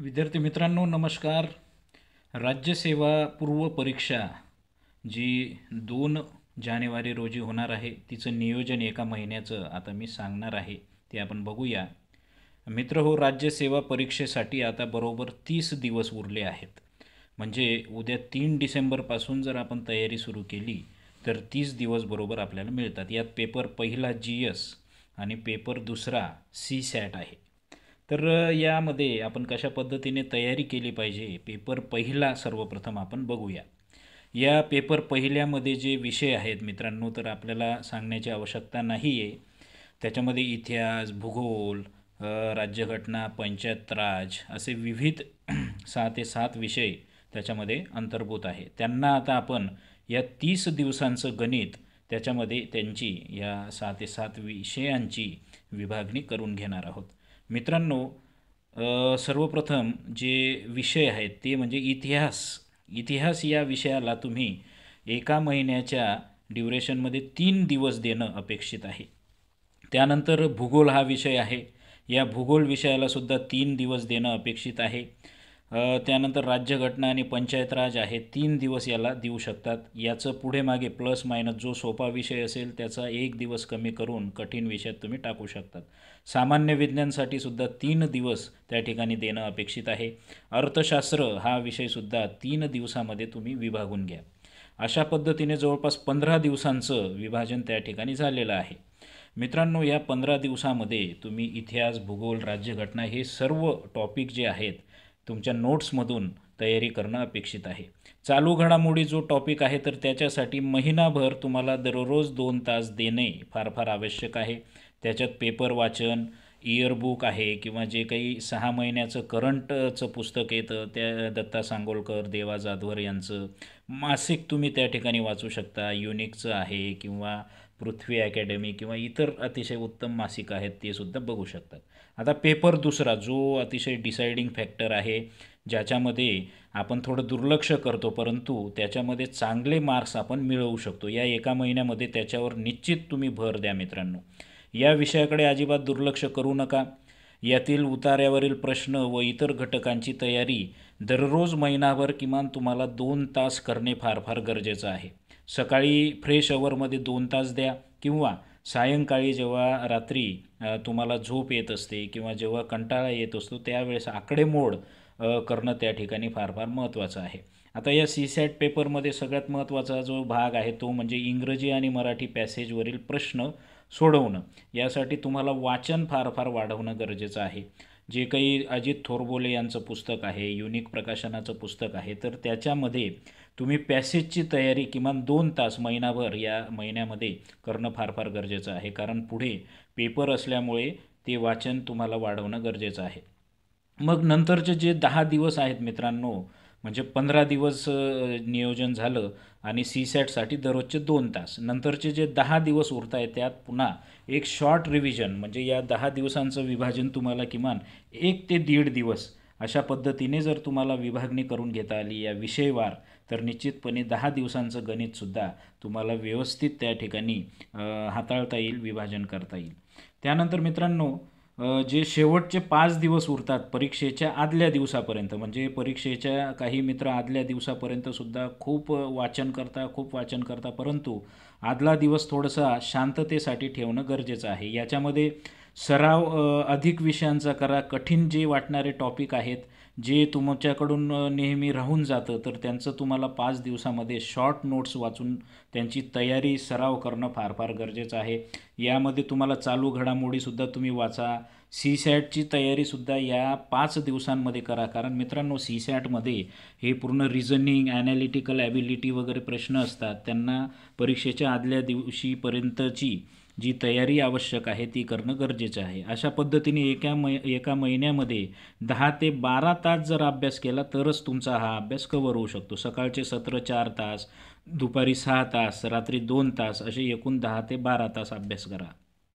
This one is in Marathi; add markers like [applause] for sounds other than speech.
विद्यार्थी मित्रांनो नमस्कार राज्यसेवा पूर्व परीक्षा जी दोन जानेवारी रोजी होणार आहे तिचं नियोजन एका महिन्याचं आता मी सांगणार आहे ते आपण बघूया मित्र हो राज्यसेवा परीक्षेसाठी आता बरोबर तीस दिवस उरले आहेत म्हणजे उद्या तीन डिसेंबरपासून जर आपण तयारी सुरू केली तर तीस दिवस बरोबर आपल्याला मिळतात यात पेपर पहिला जी एस आणि पेपर दुसरा सी सॅट आहे तर यामध्ये आपण कशा पद्धतीने तयारी केली पाहिजे पेपर पहिला सर्वप्रथम आपण बघूया या पेपर पहिल्यामध्ये जे विषय आहेत मित्रांनो तर आपल्याला सांगण्याची आवश्यकता नाही आहे त्याच्यामध्ये इतिहास भूगोल राज्यघटना पंचायत राज असे विविध [clears throat] सहा ते सात विषय त्याच्यामध्ये अंतर्भूत आहे त्यांना आता आपण या तीस दिवसांचं गणित त्याच्यामध्ये त्यांची या सहा ते सात विषयांची विभागणी करून घेणार आहोत मित्रांनो सर्वप्रथम जे विषय आहेत ते म्हणजे इतिहास इतिहास या विषयाला तुम्ही एका महिन्याच्या ड्युरेशनमध्ये तीन दिवस देणं अपेक्षित आहे त्यानंतर भूगोल हा विषय आहे या भूगोल विषयालासुद्धा तीन दिवस देणं अपेक्षित आहे त्यानंतर राज्यघटना आणि पंचायत राज आहे तीन दिवस याला देऊ शकतात याचं पुढे मागे प्लस मायनस जो सोपा विषय असेल त्याचा एक दिवस कमी करून कठीण विषयात तुम्ही टाकू शकतात सामान्य विज्ञानसाठी सुद्धा तीन दिवस त्या ठिकाणी देणं अपेक्षित आहे अर्थशास्त्र हा विषयसुद्धा तीन दिवसामध्ये तुम्ही विभागून घ्या अशा पद्धतीने जवळपास पंधरा दिवसांचं विभाजन त्या ठिकाणी झालेलं आहे मित्रांनो या पंधरा दिवसामध्ये तुम्ही इतिहास भूगोल राज्यघटना हे सर्व टॉपिक जे आहेत तुमच्या नोट्समधून तयारी करणं अपेक्षित आहे चालू घडामोडी जो टॉपिक आहे तर त्याच्यासाठी महिनाभर तुम्हाला दररोज दोन तास देणे फार फार आवश्यक आहे त्याच्यात पेपर वाचन इयरबुक आहे किंवा जे काही सहा महिन्याचं करंटचं पुस्तक येतं त्या दत्ता सांगोलकर देवा जाधवर यांचं मासिक तुम्ही त्या ठिकाणी वाचू शकता युनिकचं आहे किंवा पृथ्वी अकॅडमी किंवा इतर अतिशय उत्तम मासिक आहेत ते सुद्धा बघू शकतात आता पेपर दुसरा जो अतिशय डिसाइडिंग फॅक्टर आहे ज्याच्यामध्ये आपण थोडं दुर्लक्ष करतो परंतु त्याच्यामध्ये चांगले मार्क्स आपण मिळवू शकतो या एका महिन्यामध्ये त्याच्यावर निश्चित तुम्ही भर द्या मित्रांनो या विषयाकडे अजिबात दुर्लक्ष करू नका यातील उतार्यावरील प्रश्न व इतर घटकांची तयारी दररोज महिनाभर किमान तुम्हाला दोन तास करणे फार फार गरजेचं आहे सकाळी फ्रेश अवरमध्ये दोन तास द्या किंवा सायंकाळी जेव्हा रात्री तुम्हाला झोप येत असते किंवा जेव्हा कंटाळा येत असतो त्यावेळेस आकडेमोड करणं त्या ठिकाणी फार फार महत्त्वाचं आहे आता या सी सॅट पेपरमध्ये सगळ्यात महत्त्वाचा जो भाग आहे तो म्हणजे इंग्रजी आणि मराठी पॅसेजवरील प्रश्न सोडवणं यासाठी तुम्हाला वाचन फार फार वाढवणं गरजेचं आहे जे काही अजित थोरबोले यांचं पुस्तक आहे युनिक प्रकाशनाचं पुस्तक आहे तर त्याच्यामध्ये तुम्ही पॅसेजची तयारी किमान दोन तास महिनाभर या महिन्यामध्ये करणं फार फार गरजेचं आहे कारण पुढे पेपर असल्यामुळे ते वाचन तुम्हाला वाढवणं गरजेचं आहे मग नंतरचे जे दहा दिवस आहेत मित्रांनो म्हणजे पंधरा दिवस नियोजन झालं आणि सी सॅटसाठी दररोजचे दोन तास नंतरचे जे दहा दिवस उरत आहेत त्यात पुन्हा एक शॉर्ट रिव्हिजन म्हणजे या दहा दिवसांचं विभाजन तुम्हाला किमान एक ते दीड दिवस अशा पद्धतीने जर तुम्हाला विभागणी करून घेता आली या विषयवार तर निश्चितपणे दहा दिवसांचं गणितसुद्धा तुम्हाला व्यवस्थित त्या ठिकाणी हाताळता येईल विभाजन करता येईल त्यानंतर मित्रांनो जे शेवटचे पाच दिवस उरतात परीक्षेच्या आदल्या दिवसापर्यंत म्हणजे परीक्षेच्या काही मित्र आदल्या दिवसापर्यंतसुद्धा खूप वाचन करता खूप वाचन करता परंतु आदला दिवस थोडासा शांततेसाठी ठेवणं गरजेचं आहे याच्यामध्ये सराव अधिक विषयांचा करा कठीण जे वाटणारे टॉपिक आहेत जे तुमच्याकडून नेहमी राहून जातं तर त्यांचं तुम्हाला पाच दिवसामध्ये शॉर्ट नोट्स वाचून त्यांची तयारी सराव करणं फार फार गरजेचं आहे यामध्ये तुम्हाला चालू घडामोडीसुद्धा तुम्ही वाचा सी सॅटची तयारीसुद्धा या पाच दिवसांमध्ये करा कारण मित्रांनो सी सॅटमध्ये हे पूर्ण रिझनिंग ॲनालिटिकल ॲबिलिटी वगैरे प्रश्न असतात त्यांना परीक्षेच्या आदल्या दिवशीपर्यंतची जी तयारी आवश्यक आहे ती करणं गरजेचं आहे अशा पद्धतीने एका मै एका महिन्यामध्ये दहा ते बारा तास जर अभ्यास केला तरच तुमचा हा अभ्यास कवर होऊ शकतो सकाळचे सत्र चार तास दुपारी सहा तास रात्री दोन तास असे एकूण दहा ते बारा तास अभ्यास करा